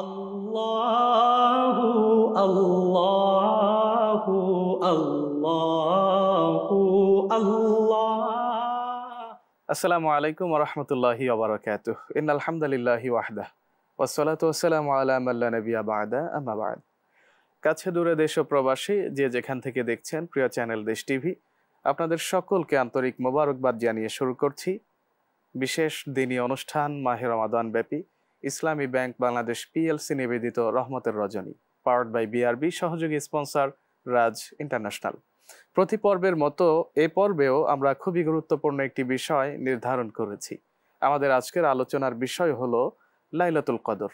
আল্লাহু আল্লাহু আল্লাহু আল্লাহ আসসালামু আলাইকুম রহমতুল্লাহি ওবরাকাত ইন আলহামদুলিল্লাহি ওয়াহদা ওসলাত ওসালাম আল্লাহ নবিয়া বাদা আমাবাদ কাছে দূরে দেশ ও প্রবাসী যে যেখান থেকে দেখছেন প্রিয় চ্যানেল দেশ টিভি আপনাদের সকলকে আন্তরিক মোবারকবাদ জানিয়ে শুরু করছি বিশেষ দিনী অনুষ্ঠান মাহের রমাদান ব্যাপী ইসলামী ব্যাংক বাংলাদেশ পিএলসি নিবেদিত রহমতের রজনী পাওয়ার্ড বাই বিআরবি সহযোগী স্পন্সর রাজ ইন্টারন্যাশনাল প্রতি পর্বের মতো এ পর্বেও আমরা খুবই গুরুত্বপূর্ণ একটি বিষয় নির্ধারণ করেছি আমাদের আজকের আলোচনার বিষয় হলো লাইলাতুল কদর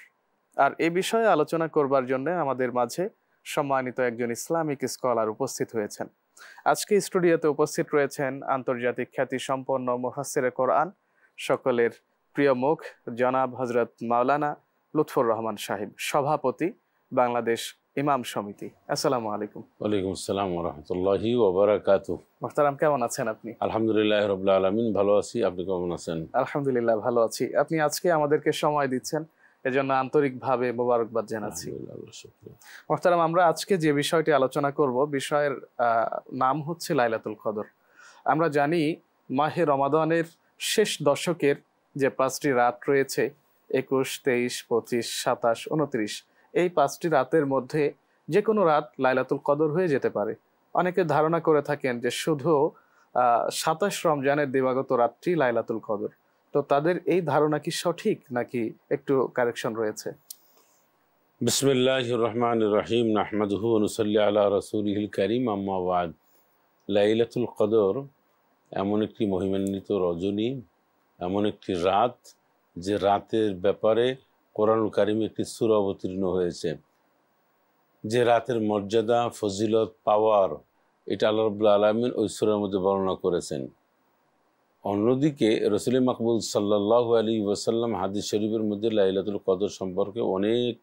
আর এ বিষয়ে আলোচনা করবার জন্য আমাদের মাঝে সম্মানিত একজন ইসলামিক স্কলার উপস্থিত হয়েছেন আজকে স্টুডিওতে উপস্থিত রয়েছেন আন্তর্জাতিক খ্যাতি সম্পন্ন মোহাসিরে কোরআন সকলের প্রিয় মুখ জনাব হজরত মাওলানা লুৎফর রহমান সাহেব সভাপতি বাংলাদেশ ইমাম সমিতি আসসালামু আলাইকুম ওয়ালাইকুম আসসালাম রহমতুল্লাহি ওবরাকাত মোহতারাম কেমন আছেন আপনি আলহামদুলিল্লাহ রবিল্লা আলমিন ভালো আছি আপনি কেমন আছেন আলহামদুলিল্লাহ ভালো আছি আপনি আজকে আমাদেরকে সময় দিচ্ছেন এজন্য আন্তরিকভাবে মোবারকবাদ জানাচ্ছি মোহতারাম আমরা আজকে যে বিষয়টি আলোচনা করব বিষয়ের নাম হচ্ছে লাইলাতুল কদর আমরা জানি মাহে রমাদানের শেষ দশকের যে পাঁচটি রাত রয়েছে একুশ তেইশ পঁচিশ সাতাশ উনত্রিশ এই পাঁচটি রাতের মধ্যে যে কোনো রাত লাইলাতুল কদর হয়ে যেতে পারে অনেকে ধারণা করে থাকেন যে শুধু সাতাশ রমজানের দিবাগত রাত্রি লাইলাতুল কদর তো তাদের এই ধারণা কি সঠিক নাকি একটু কারেকশন রয়েছে বিসমিল্লাহ রহমান রহিম আহমদহু অনুসল্লি আল্লাহ রসুলহিল করিম আম্মাবাদ লাইলাতুল কদর এমন একটি মহিমান্বিত রজনী এমন একটি রাত যে রাতের ব্যাপারে কোরআনুল কারিমে একটি সুর অবতীর্ণ হয়েছে যে রাতের মর্যাদা ফজিলত পাওয়ার এটা আল্লাহবুল্লা আলমিন ওই সুরের মধ্যে বর্ণনা করেছেন অন্যদিকে রসুল মকবুল সাল্লাহ আলী ওসাল্লাম হাদিস শরীফের মধ্যে লাইলাতুল কদর সম্পর্কে অনেক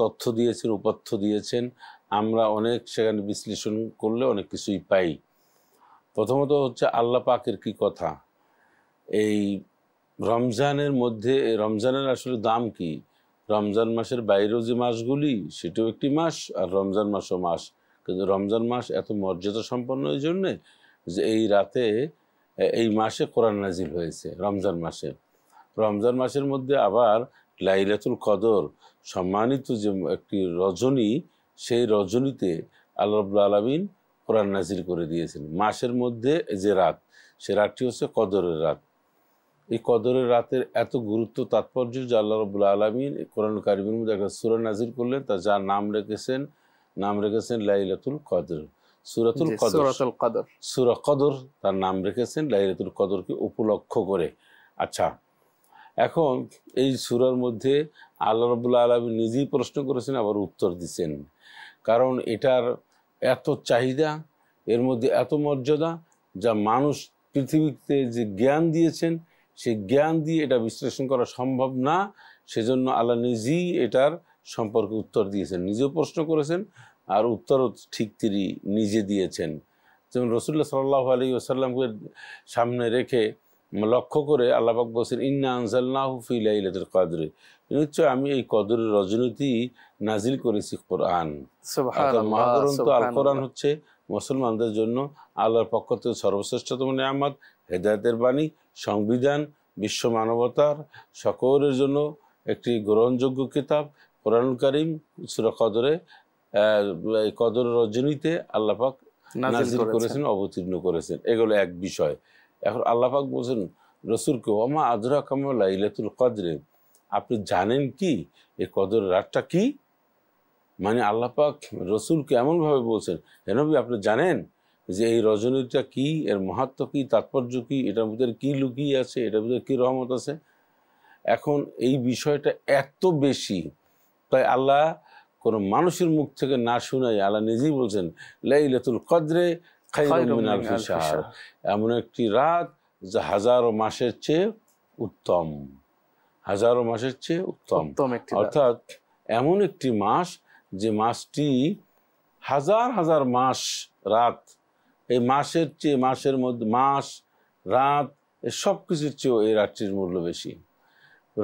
তথ্য দিয়েছেন উপাত্য দিয়েছেন আমরা অনেক সেখানে বিশ্লেষণ করলে অনেক কিছুই পাই প্রথমত হচ্ছে আল্লাহ পাকের কি কথা এই রমজানের মধ্যে রমজানের আসলে দাম কি রমজান মাসের বাইরেও যে মাসগুলি সেটিও একটি মাস আর রমজান মাসও মাস কিন্তু রমজান মাস এত মর্যাদা সম্পন্ন এই জন্যে যে এই রাতে এই মাসে কোরআন নাজিল হয়েছে রমজান মাসে রমজান মাসের মধ্যে আবার লাইলাতুল কদর সম্মানিত যে একটি রজনী সেই রজনীতে আল্লাবুল আলমিন কোরআন নাজিল করে দিয়েছেন মাসের মধ্যে যে রাত সে রাতটি হচ্ছে কদরের রাত এই কদরের রাতের এত গুরুত্ব তাৎপর্য যে আল্লাহ রবুল আলমিন কোরআন কারিমের মধ্যে একটা সুরা নাজির করলেন তা যার নাম রেখেছেন নাম রেখেছেন লাইলাতুল কদর সুরাতুল কদর কদর সুরা কদর তার নাম রেখেছেন লাইলাতুল কদরকে উপলক্ষ করে আচ্ছা এখন এই সুরার মধ্যে আল্লাহ রবুল আলমী নিজেই প্রশ্ন করেছেন আবার উত্তর দিচ্ছেন কারণ এটার এত চাহিদা এর মধ্যে এত মর্যাদা যা মানুষ পৃথিবীতে যে জ্ঞান দিয়েছেন সেই জ্ঞান দিয়ে এটা বিশ্লেষণ করা সম্ভব না সেজন্য আল্লাহ নিজেই এটার সম্পর্কে উত্তর দিয়েছেন নিজেও প্রশ্ন করেছেন আর উত্তরও ঠিক তিনি নিজে দিয়েছেন যেমন রসুল্লাহ সাল্লাহ আলী আসাল্লামকে সামনে রেখে লক্ষ্য করে আল্লাহবাক বসেন ইন্না আনসাল্লাহু ফিলাইলাতুল কদরে নিশ্চয় আমি এই কদরের রজনীতি নাজিল করেছি কোরআন মহাকরণ তো আল কোরআন হচ্ছে মুসলমানদের জন্য আল্লাহর পক্ষ থেকে সর্বশ্রেষ্ঠতম নিয়ামত হেদায়তের বাণী সংবিধান বিশ্ব মানবতার সকলের জন্য একটি গ্রহণযোগ্য কিতাব কোরআন করিম সুরা কদরে কদর রজনীতে আল্লাপাক নাজির করেছেন অবতীর্ণ করেছেন এগুলো এক বিষয় এখন আল্লাপাক বলছেন রসুরকে ওমা আদরা কামলা ইলাতুল কদরে আপনি জানেন কি এ কদর রাতটা কি মানে আল্লাপাক রসুলকে এমনভাবে বলছেন হেনবি আপনি জানেন যে এই রজনীটা কি এর মাহাত্ম কি তাৎপর্য কি এটার ভিতরে কি লুকিয়ে আছে এটার ভিতরে কি রহমত আছে এখন এই বিষয়টা এত বেশি তাই আল্লাহ কোন মানুষের মুখ থেকে না শুনাই আল্লাহ নিজেই বলছেন লাইলাতুল কদরে এমন একটি রাত যা হাজারো মাসের চেয়ে উত্তম হাজারো মাসের চেয়ে উত্তম অর্থাৎ এমন একটি মাস যে মাসটি হাজার হাজার মাস রাত এই মাসের চেয়ে মাসের মধ্যে মাস রাত সব কিছুর চেয়েও এই রাত্রির মূল্য বেশি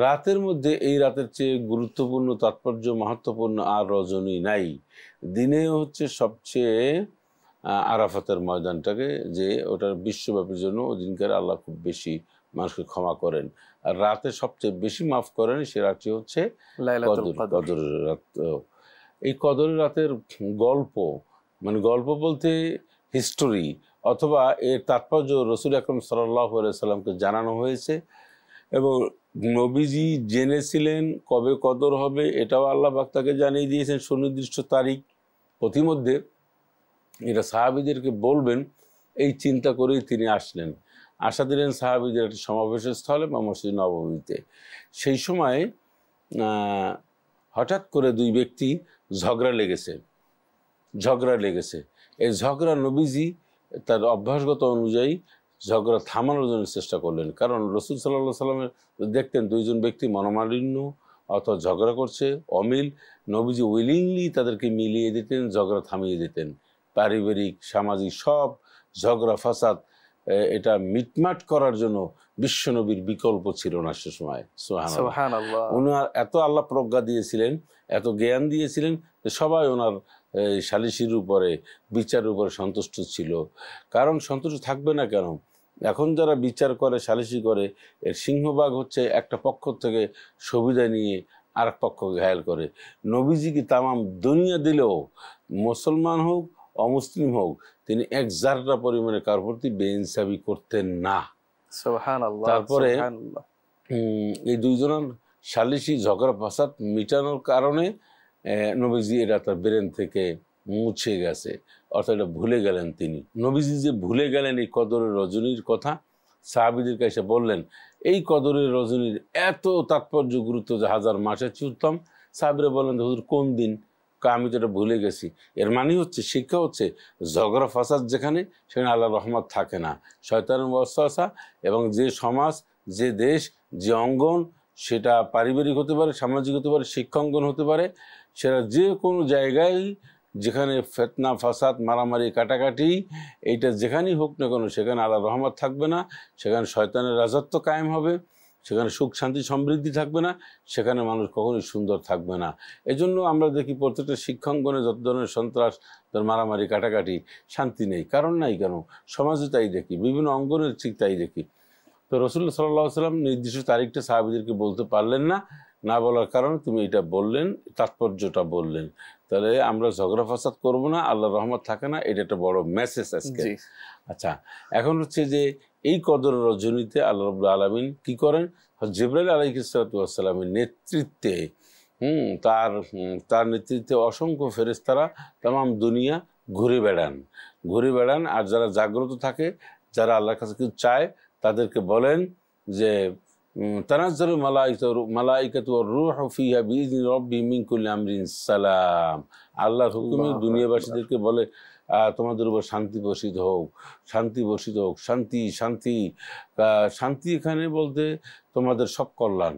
রাতের মধ্যে এই রাতের চেয়ে গুরুত্বপূর্ণ তাৎপর্য মাহাত্মপূর্ণ আর রজনী নাই দিনে হচ্ছে সবচেয়ে আরাফাতের ময়দানটাকে যে ওটার বিশ্বব্যাপীর জন্য ওদিনকার আল্লাহ খুব বেশি মানুষকে ক্ষমা করেন আর রাতে সবচেয়ে বেশি মাফ করেন সে রাত্রি হচ্ছে কদরের রাত এই কদরের রাতের গল্প মানে গল্প বলতে হিস্টোরি অথবা এর তাৎপর্য রসুল আকরম সাল্লাহসাল্লামকে জানানো হয়েছে এবং নবীজি জেনেছিলেন কবে কদর হবে এটাও আল্লাহ বাক্তাকে জানিয়ে দিয়েছেন সুনির্দিষ্ট তারিখ প্রতিমধ্যে এটা সাহাবিদেরকে বলবেন এই চিন্তা করেই তিনি আসলেন আশা দিলেন সাহাবিদের একটি সমাবেশের স্থলে বা মসজিদ নবমীতে সেই সময় হঠাৎ করে দুই ব্যক্তি ঝগড়া লেগেছে ঝগড়া লেগেছে এই ঝগড়া নবীজি তার অভ্যাসগত অনুযায়ী ঝগড়া থামানোর জন্য চেষ্টা করলেন কারণ রসুল সাল্লা সাল্লামের দেখতেন দুইজন ব্যক্তি মনোমালিন্য অথবা ঝগড়া করছে অমিল নবীজি উইলিংলি তাদেরকে মিলিয়ে দিতেন ঝগড়া থামিয়ে দিতেন পারিবারিক সামাজিক সব ঝগড়া ফাসাদ এটা মিটমাট করার জন্য বিশ্বনবীর বিকল্প ছিল না সে সময় সোহান উনার এত আল্লাহ প্রজ্ঞা দিয়েছিলেন এত জ্ঞান দিয়েছিলেন সবাই ওনার সালিসির উপরে বিচার উপরে সন্তুষ্ট ছিল কারণ সন্তুষ্ট থাকবে না কেন এখন যারা বিচার করে সালিসি করে এর সিংহভাগ হচ্ছে একটা পক্ষ থেকে সুবিধা নিয়ে আর এক পক্ষকে ঘায়াল করে কি তামাম দুনিয়া দিলেও মুসলমান হোক অমুসলিম হোক তিনি এক জারটা পরিমাণে কার প্রতি বেইনসাবি করতেন না তারপরে এই দুইজনের সালিসি ঝগড়া ফাসাদ মিটানোর কারণে নবীজি এটা তার ব্রেন থেকে মুছে গেছে অর্থাৎ এটা ভুলে গেলেন তিনি নবীজি যে ভুলে গেলেন এই কদরের রজনীর কথা সাহাবিদের কাছে বললেন এই কদরের রজনীর এত তাৎপর্য গুরুত্ব যে হাজার মাসে চেয়ে উত্তম সাহাবিরা বললেন হুজুর কোন দিন আমি তো এটা ভুলে গেছি এর মানে হচ্ছে শিক্ষা হচ্ছে ঝগড়া ফাসাদ যেখানে সেখানে আল্লাহ রহমত থাকে না শয়তান ওয়াসা এবং যে সমাজ যে দেশ যে অঙ্গন সেটা পারিবারিক হতে পারে সামাজিক হতে পারে শিক্ষাঙ্গন হতে পারে সেটা যে কোনো জায়গায় যেখানে ফেতনা ফাসাদ মারামারি কাটাকাটি এইটা যেখানেই হোক না কেন সেখানে আল্লাহ রহমত থাকবে না সেখানে শয়তানের রাজত্ব কায়েম হবে সেখানে সুখ শান্তি সমৃদ্ধি থাকবে না সেখানে মানুষ কখনোই সুন্দর থাকবে না এজন্য আমরা দেখি প্রত্যেকটা শিক্ষাঙ্গনে যত ধরনের সন্ত্রাস ধর মারামারি কাটাকাটি শান্তি নেই কারণ নাই কেন সমাজে তাই দেখি বিভিন্ন অঙ্গনের ঠিক তাই দেখি তো রসুল সাল্লাহ সাল্লাম নির্দিষ্ট তারিখটা সাহাবিদেরকে বলতে পারলেন না না বলার কারণে তুমি এটা বললেন তাৎপর্যটা বললেন তাহলে আমরা ঝগড়া ফাসাদ করবো না আল্লাহ রহমত থাকে না এটা একটা বড় মেসেজ আজকে আচ্ছা এখন হচ্ছে যে এই কদর রজনীতে আল্লাহ রবুল্লা আলমিন কী করেন জিব্রাইল আলাইসালামের নেতৃত্বে হুম তার তার নেতৃত্বে অসংখ্য ফেরেস্তারা তাম দুনিয়া ঘুরে বেড়ান ঘুরে বেড়ান আর যারা জাগ্রত থাকে যারা আল্লাহর কাছে কিছু চায় তাদেরকে বলেন যে তানাজ্জালু মালাইকাতু রুহ ফিহা আমরিন সালাম আল্লাহর হুকুমে দুনিয়াবাসীদেরকে বলে তোমাদের উপর শান্তি বসিত হোক শান্তি বসিত হোক শান্তি শান্তি শান্তি এখানে বলতে তোমাদের সব কল্যাণ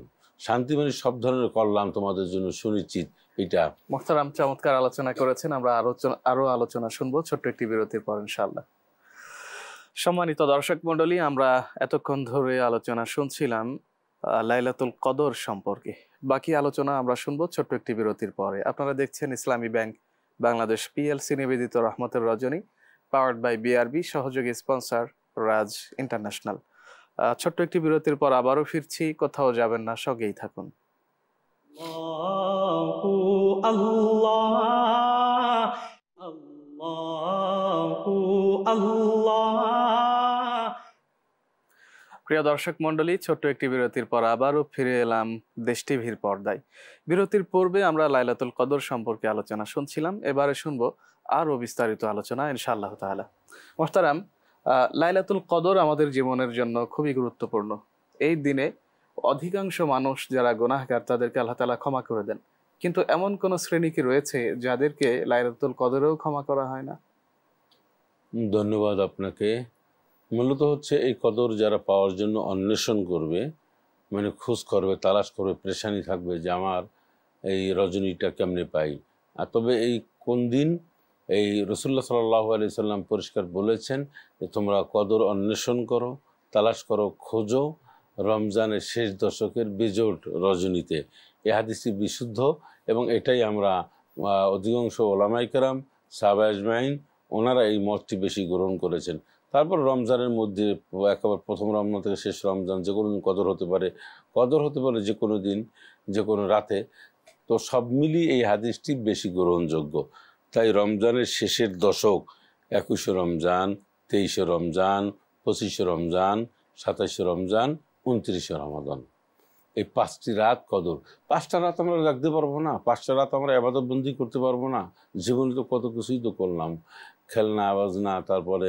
শান্তি মানে সব ধরনের কল্যাণ তোমাদের জন্য সুনিশ্চিত এটা মোহতারাম চমৎকার আলোচনা করেছেন আমরা আরো আরো আলোচনা শুনবো ছোট্ট একটি বিরতির পর ইনশাল্লাহ সম্মানিত দর্শক মন্ডলী আমরা এতক্ষণ ধরে আলোচনা শুনছিলাম লাইলাতুল কদর সম্পর্কে বাকি আলোচনা আমরা শুনবো ছোট্ট একটি বিরতির পরে আপনারা দেখছেন ইসলামী ব্যাংক বাংলাদেশ পিএলসি নিবেদিত রহমতের রজনী পাওয়ার্ড বাই বিআরবি সহযোগী স্পন্সর রাজ ইন্টারন্যাশনাল ছোট্ট একটি বিরতির পর আবারও ফিরছি কোথাও যাবেন না সঙ্গেই থাকুন আল্লাহ প্রিয় দর্শক মন্ডলী ছোট্ট একটি বিরতির পর আবারও ফিরে এলাম দেশ টিভির পর্দায় বিরতির পূর্বে আমরা লাইলাতুল কদর সম্পর্কে আলোচনা শুনছিলাম এবারে শুনব আরও বিস্তারিত আলোচনা ইনশাআল্লাহ তাহলে মোস্তারাম লাইলাতুল কদর আমাদের জীবনের জন্য খুবই গুরুত্বপূর্ণ এই দিনে অধিকাংশ মানুষ যারা গোনাহগার তাদেরকে আল্লাহ তালা ক্ষমা করে দেন কিন্তু এমন কোন শ্রেণী কি রয়েছে যাদেরকে লাইলাতুল কদরেও ক্ষমা করা হয় না ধন্যবাদ আপনাকে মূলত হচ্ছে এই কদর যারা পাওয়ার জন্য অন্বেষণ করবে মানে খোঁজ করবে তালাশ করবে প্রেশানি থাকবে যে আমার এই রজনীটা কেমনে পাই আর তবে এই কোন দিন এই রসুল্লা সাল্লাহ আলি সাল্লাম পরিষ্কার বলেছেন যে তোমরা কদর অন্বেষণ করো তালাশ করো খোঁজো রমজানের শেষ দশকের বেজোট রজনীতে এ হাদিসটি বিশুদ্ধ এবং এটাই আমরা অধিকাংশ ওলামাইকারাম সাহবা আজমাইন ওনারা এই মতটি বেশি গ্রহণ করেছেন তারপর রমজানের মধ্যে একেবারে প্রথম রমজান থেকে শেষ রমজান যে কোনো দিন কদর হতে পারে কদর হতে পারে যে কোনো দিন যে কোনো রাতে তো সব মিলিয়ে এই হাদিসটি বেশি গ্রহণযোগ্য তাই রমজানের শেষের দশক একুশে রমজান তেইশে রমজান পঁচিশে রমজান সাতাশে রমজান উনত্রিশে রমাদান এই পাঁচটি রাত কদর পাঁচটা রাত আমরা রাখতে পারবো না পাঁচটা রাত আমরা বন্দি করতে পারবো না জীবনে তো কত কিছুই তো করলাম খেলনা বাজনা তারপরে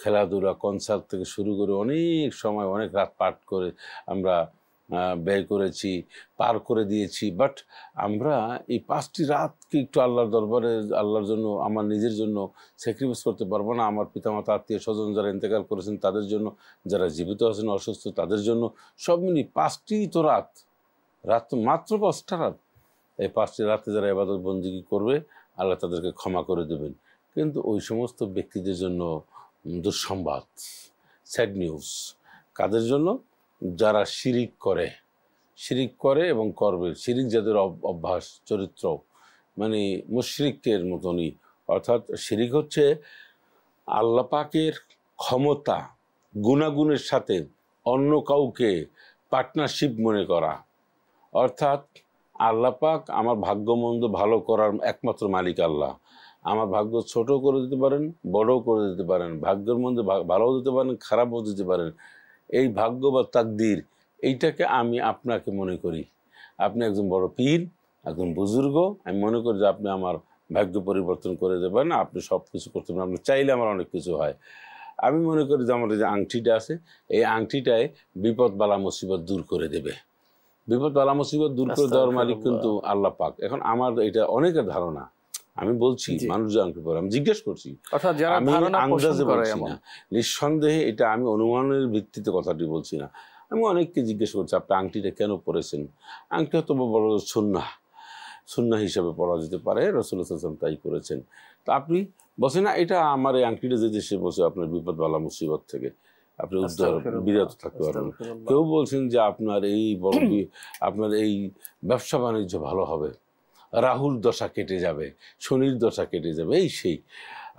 খেলাধুলা কনসার্ট থেকে শুরু করে অনেক সময় অনেক রাত পাঠ করে আমরা ব্যয় করেছি পার করে দিয়েছি বাট আমরা এই পাঁচটি রাতকে একটু আল্লাহর দরবারে আল্লাহর জন্য আমার নিজের জন্য স্যাক্রিফাইস করতে পারবো না আমার পিতামাতা আত্মীয় স্বজন যারা ইন্তেকাল করেছেন তাদের জন্য যারা জীবিত আছেন অসুস্থ তাদের জন্য সব মিলিয়ে পাঁচটি তো রাত রাত তো মাত্র পাঁচটা রাত এই পাঁচটি রাতে যারা এবাদত বন্দিগি করবে আল্লাহ তাদেরকে ক্ষমা করে দেবেন কিন্তু ওই সমস্ত ব্যক্তিদের জন্য দুঃসংবাদ স্যাড নিউজ কাদের জন্য যারা শিরিক করে শিরিক করে এবং করবে শিরিক যাদের অভ্যাস চরিত্র মানে মুশরিকের মতনই অর্থাৎ শিরিক হচ্ছে আল্লাহ পাকের ক্ষমতা গুণাগুণের সাথে অন্য কাউকে পার্টনারশিপ মনে করা অর্থাৎ আল্লাহ পাক আমার ভাগ্যমন্দ ভালো করার একমাত্র মালিক আল্লাহ আমার ভাগ্য ছোট করে দিতে পারেন বড়ও করে দিতে পারেন ভাগ্যের মধ্যে ভালোও দিতে পারেন খারাপও দিতে পারেন এই ভাগ্য বা তাকদির এইটাকে আমি আপনাকে মনে করি আপনি একজন বড় পীর একজন বুজুর্গ আমি মনে করি যে আপনি আমার ভাগ্য পরিবর্তন করে দেবেন আপনি সব কিছু করতে পারেন আপনি চাইলে আমার অনেক কিছু হয় আমি মনে করি যে আমার যে আংটিটা আছে এই আংটিটায় বিপদ বালা মুসিবত দূর করে দেবে বিপদ বালা মুসিবত দূর করে দেওয়ার মালিক কিন্তু আল্লাহ পাক এখন আমার এটা অনেকের ধারণা আমি বলছি মানুষ জানতে পারে আমি জিজ্ঞেস করছি আমি আন্দাজে বলছি না নিঃসন্দেহে এটা আমি অনুমানের ভিত্তিতে কথাটি বলছি না আমি অনেককে জিজ্ঞেস করছি আপনি আংটিটা কেন পরেছেন আংটি হয়তো বড় সুন্না সুন্না হিসাবে পড়া যেতে পারে হাসান তাই করেছেন তা আপনি বসে না এটা আমার এই আংটিটা যে দেশে বসে আপনার বিপদ বালা মুসিবত থেকে আপনি উদ্ধার বিরত থাকতে পারবেন কেউ বলছেন যে আপনার এই বড় আপনার এই ব্যবসা বাণিজ্য ভালো হবে রাহুল দশা কেটে যাবে শনির দশা কেটে যাবে এই সেই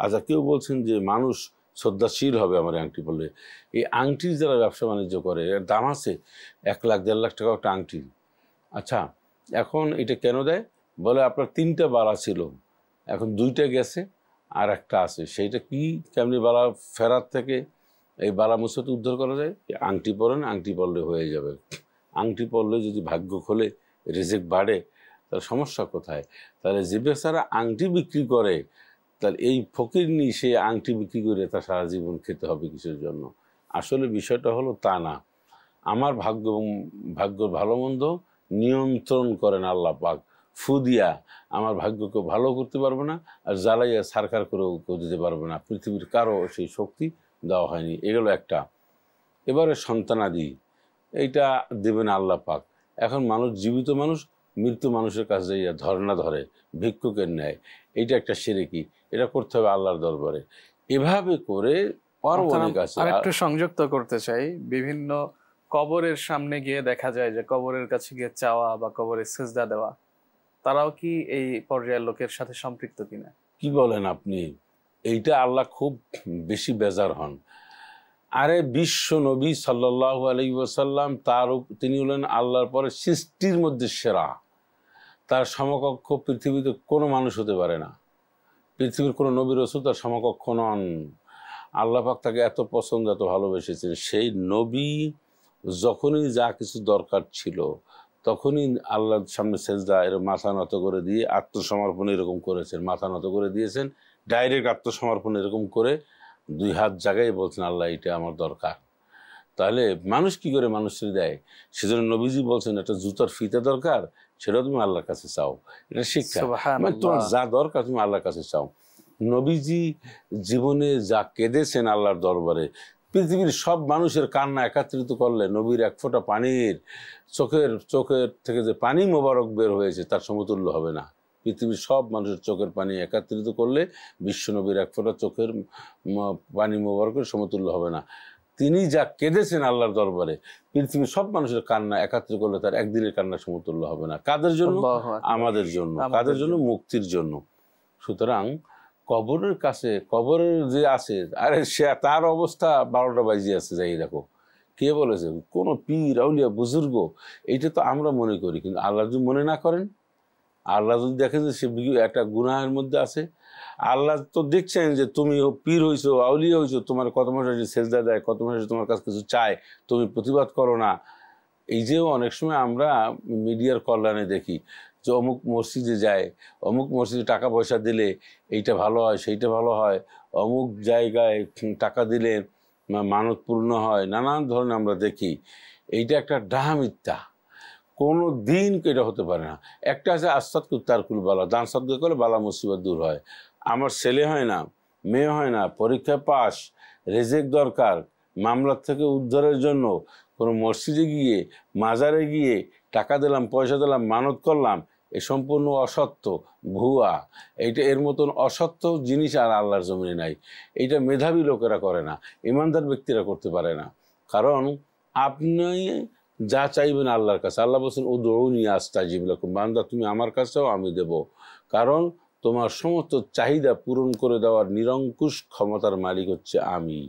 আচ্ছা কেউ বলছেন যে মানুষ শ্রদ্ধাশীল হবে আমার আংটি বললে এই আংটির যারা ব্যবসা বাণিজ্য করে এর দাম আছে এক লাখ দেড় লাখ টাকা একটা আংটি আচ্ছা এখন এটা কেন দেয় বলে আপনার তিনটা বালা ছিল এখন দুইটা গেছে আর একটা আছে সেইটা কি কেমনি বালা ফেরার থেকে এই বালা মুসাতে উদ্ধার করা যায় আংটি পরেন আংটি পরলে হয়ে যাবে আংটি পরলে যদি ভাগ্য খোলে রেজেক্ট বাড়ে তার সমস্যা কোথায় তাহলে যে বেচারা আংটি বিক্রি করে তার এই ফকির নিয়ে সে আংটি বিক্রি করে তার সারা জীবন খেতে হবে কিছুর জন্য আসলে বিষয়টা হলো তা না আমার ভাগ্য ভাগ্য ভালো মন্দ নিয়ন্ত্রণ করেন আল্লাহ পাক ফু দিয়া আমার ভাগ্যকে ভালো করতে পারবো না আর জ্বালাইয়া সারকার করেও কেউ দিতে পারবো না পৃথিবীর কারো সেই শক্তি দেওয়া হয়নি এগুলো একটা এবারে সন্তানাদি এইটা দেবেন আল্লাহ পাক এখন মানুষ জীবিত মানুষ মৃত্যু মানুষের কাছে যাইয়া ধর্ণা ধরে ভিক্ষুকের ন্যায় এটা একটা সিরেকি এটা করতে হবে আল্লাহর দরবারে এভাবে করে আরও সংযুক্ত করতে চাই বিভিন্ন কবরের সামনে গিয়ে দেখা যায় যে কবরের কাছে গিয়ে চাওয়া বা কবরে সেজদা দেওয়া তারাও কি এই পর্যায়ের লোকের সাথে সম্পৃক্ত কিনা কি বলেন আপনি এইটা আল্লাহ খুব বেশি বেজার হন আরে বিশ্ব নবী সাল্লাহ আলী ওসাল্লাম তার তিনি হলেন আল্লাহর পরে সৃষ্টির মধ্যে সেরা তার সমকক্ষ পৃথিবীতে কোনো মানুষ হতে পারে না পৃথিবীর কোনো নবী রসুল তার সমকক্ষ নন আল্লাপাক তাকে এত পছন্দ এত ভালোবেসেছেন সেই নবী যখনই যা কিছু দরকার ছিল তখনই আল্লাহর সামনে সেজদা এরকম মাথা নত করে দিয়ে আত্মসমর্পণ এরকম করেছেন মাথা নত করে দিয়েছেন ডাইরেক্ট আত্মসমর্পণ এরকম করে দুই হাত জায়গায় বলছেন আল্লাহ এটা আমার দরকার তাহলে মানুষ কি করে মানুষের দেয় সেজন্য নবীজি বলছেন একটা জুতার ফিতে দরকার সেটাও তুমি আল্লাহর কাছে চাও এটা শিক্ষা মানে তোমার যা দরকার তুমি আল্লাহর কাছে চাও নবীজি জীবনে যা কেঁদেছেন আল্লাহর দরবারে পৃথিবীর সব মানুষের কান্না একাত্রিত করলে নবীর এক ফোঁটা পানির চোখের চোখের থেকে যে পানি মোবারক বের হয়েছে তার সমতুল্য হবে না পৃথিবীর সব মানুষের চোখের পানি একাত্রিত করলে বিশ্ব নবীর এক ফোঁটা চোখের পানি মোবারকের সমতুল্য হবে না তিনি যা কেঁদেছেন আল্লাহর দরবারে পৃথিবীর সব মানুষের কান্না একাত্র করলে তার একদিনের কান্না সমতুল্য হবে না কাদের জন্য আমাদের জন্য কাদের জন্য মুক্তির জন্য সুতরাং কবরের কাছে কবরের যে আছে আরে সে তার অবস্থা বারোটা বাজি আছে যাই দেখো কে বলেছে কোনো পীর আউলিয়া বুজুর্গ এটা তো আমরা মনে করি কিন্তু আল্লাহ যদি মনে না করেন আল্লাহ যদি দেখেন যে সে একটা গুনাহের মধ্যে আছে আল্লাহ তো দেখছেন যে তুমি পীর হয়েছো আউলিয়া হইছো তোমার কত মানুষ সেজদা দেয় কত মানুষ তোমার কাছে কিছু চায় তুমি প্রতিবাদ করো না এই যে অনেক সময় আমরা মিডিয়ার কল্যাণে দেখি যে অমুক মসজিদে যায় অমুক মসজিদে টাকা পয়সা দিলে এইটা ভালো হয় সেইটা ভালো হয় অমুক জায়গায় টাকা দিলে মানত পূর্ণ হয় নানান ধরনের আমরা দেখি এইটা একটা ডাহা মিথ্যা কোনো দিন এটা হতে পারে না একটা আছে আস্তাদ কুল বালা দান সদ্গ করলে বালা মুসিবত দূর হয় আমার ছেলে হয় না মেয়ে হয় না পরীক্ষা পাস রেজেক্ট দরকার মামলার থেকে উদ্ধারের জন্য কোনো মসজিদে গিয়ে মাজারে গিয়ে টাকা দিলাম পয়সা দিলাম মানত করলাম এ সম্পূর্ণ অসত্য ভুয়া এইটা এর মতন অসত্য জিনিস আর আল্লাহর জমিনে নাই এটা মেধাবী লোকেরা করে না ইমানদার ব্যক্তিরা করতে পারে না কারণ আপনি যা চাইবেন আল্লাহর কাছে আল্লাহ বলছেন ও দৌড় নিয়ে আসতা জিবলাকুম বান্দা তুমি আমার কাছেও আমি দেব কারণ তোমার সমস্ত চাহিদা পূরণ করে দেওয়ার নিরঙ্কুশ ক্ষমতার মালিক হচ্ছে আমি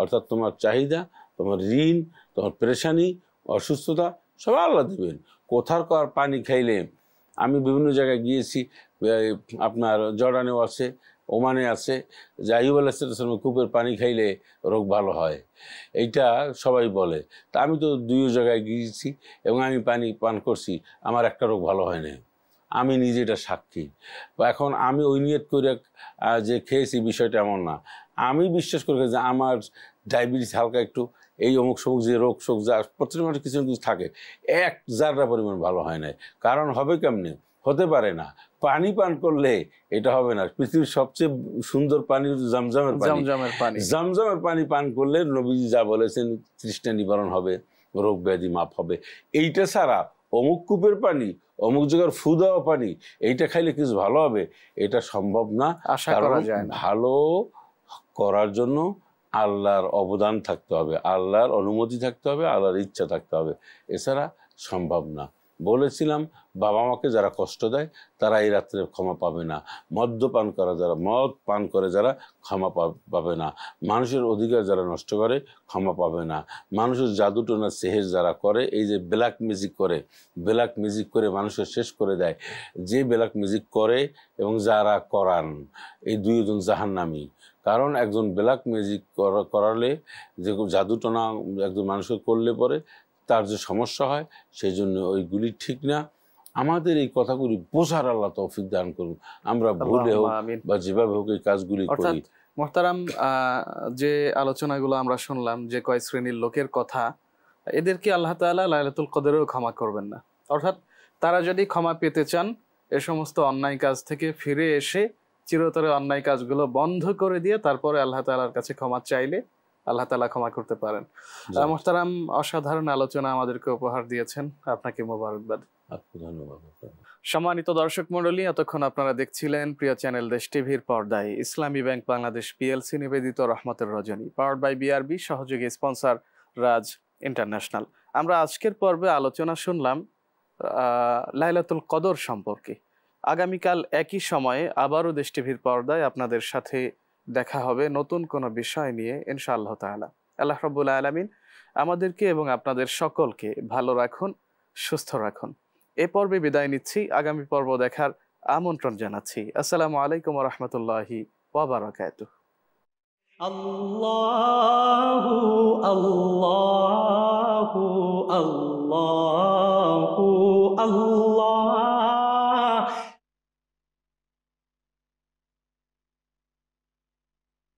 অর্থাৎ তোমার চাহিদা তোমার ঋণ তোমার পেরেশানি অসুস্থতা সব আল্লাহ দেবেন কোথার কর পানি খাইলে আমি বিভিন্ন জায়গায় গিয়েছি আপনার জর্ডানেও আছে ওমানে আছে যাই আইব আল্লাহ কূপের পানি খাইলে রোগ ভালো হয় এইটা সবাই বলে তা আমি তো দুই জায়গায় গিয়েছি এবং আমি পানি পান করছি আমার একটা রোগ ভালো হয় না আমি নিজে এটা সাক্ষী এখন আমি ওই নিয়ত করে যে খেয়েছি বিষয়টা এমন না আমি বিশ্বাস করি যে আমার ডায়াবেটিস হালকা একটু এই অমুক সমুক যে রোগ শোক যা প্রত্যেক কিছু না কিছু থাকে এক যাররা পরিমাণ ভালো হয় না কারণ হবে কেমনি হতে পারে না পানি পান করলে এটা হবে না পৃথিবীর সবচেয়ে সুন্দর পানি জমজমের জমজমের পানি জমজমের পানি পান করলে নবীজি যা বলেছেন তৃষ্ণা নিবারণ হবে রোগ ব্যাধি মাপ হবে এইটা ছাড়া অমুক কূপের পানি অমুক জায়গার ফু দেওয়া পানি এইটা খাইলে কিছু ভালো হবে এটা সম্ভব না আশা করা যায় ভালো করার জন্য আল্লাহর অবদান থাকতে হবে আল্লাহর অনুমতি থাকতে হবে আল্লাহর ইচ্ছা থাকতে হবে এছাড়া সম্ভব না বলেছিলাম বাবা মাকে যারা কষ্ট দেয় তারা এই রাত্রে ক্ষমা পাবে না মদ্যপান করা যারা মদ পান করে যারা ক্ষমা পাবে না মানুষের অধিকার যারা নষ্ট করে ক্ষমা পাবে না মানুষের জাদুটোনা সেহেজ যারা করে এই যে ব্ল্যাক মিউজিক করে ব্ল্যাক মিউজিক করে মানুষের শেষ করে দেয় যে ব্ল্যাক মিউজিক করে এবং যারা করান এই দুইজন জাহান্নামি কারণ একজন ব্ল্যাক মিউজিক করালে যে জাদুটোনা একজন মানুষকে করলে পরে তার যে সমস্যা হয় সেই জন্য ওইগুলি ঠিক না আমাদের এই কথাগুলি বোঝার আল্লাহ তৌফিক দান করুন আমরা ভুলে হোক বা যেভাবে হোক এই কাজগুলি করি মোহতারাম যে আলোচনাগুলো আমরা শুনলাম যে কয় শ্রেণীর লোকের কথা এদেরকে আল্লাহ তালা লাইলাতুল কদেরও ক্ষমা করবেন না অর্থাৎ তারা যদি ক্ষমা পেতে চান এ সমস্ত অন্যায় কাজ থেকে ফিরে এসে চিরতরে অন্যায় কাজগুলো বন্ধ করে দিয়ে তারপরে আল্লাহ তালার কাছে ক্ষমা চাইলে আল্লাহ তালা ক্ষমা করতে পারেন মোস্তারাম অসাধারণ আলোচনা আমাদেরকে উপহার দিয়েছেন আপনাকে মোবারকবাদ সম্মানিত দর্শক মন্ডলী এতক্ষণ আপনারা দেখছিলেন প্রিয় চ্যানেল দেশ টিভির পর্দায় ইসলামী ব্যাংক বাংলাদেশ পিএলসি নিবেদিত রহমতের রজনী পাওয়ার বাই বিআরবি সহযোগী স্পন্সর রাজ ইন্টারন্যাশনাল আমরা আজকের পর্বে আলোচনা শুনলাম লাইলাতুল কদর সম্পর্কে আগামীকাল একই সময়ে আবারও দেশ টিভির পর্দায় আপনাদের সাথে দেখা হবে নতুন কোনো বিষয় নিয়ে ইনশাআল্লাহ তালা আল্লাহ রবুল আলমিন আমাদেরকে এবং আপনাদের সকলকে ভালো রাখুন সুস্থ রাখুন এ পর্বে বিদায় নিচ্ছি আগামী পর্ব দেখার আমন্ত্রণ জানাচ্ছি আসসালামু আলাইকুম রহমতুল্লাহি ওবরাকাত Allah Allah Allah আল্লাহ